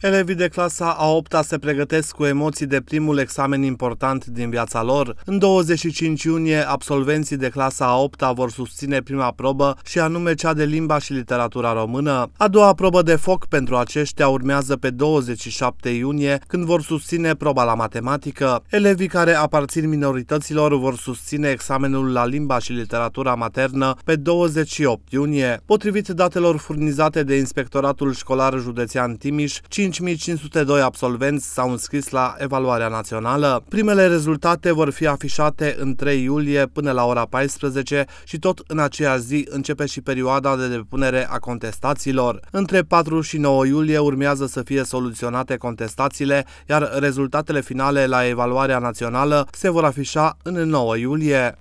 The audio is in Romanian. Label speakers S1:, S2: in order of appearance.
S1: Elevii de clasa a 8-a se pregătesc cu emoții de primul examen important din viața lor. În 25 iunie, absolvenții de clasa a 8-a vor susține prima probă și anume cea de limba și literatura română. A doua probă de foc pentru aceștia urmează pe 27 iunie, când vor susține proba la matematică. Elevii care aparțin minorităților vor susține examenul la limba și literatura maternă pe 28 iunie. Potrivit datelor furnizate de Inspectoratul Școlar Județean Timiș, 5 5502 absolvenți s-au înscris la evaluarea națională. Primele rezultate vor fi afișate în 3 iulie până la ora 14 și tot în aceea zi începe și perioada de depunere a contestațiilor. Între 4 și 9 iulie urmează să fie soluționate contestațiile, iar rezultatele finale la evaluarea națională se vor afișa în 9 iulie.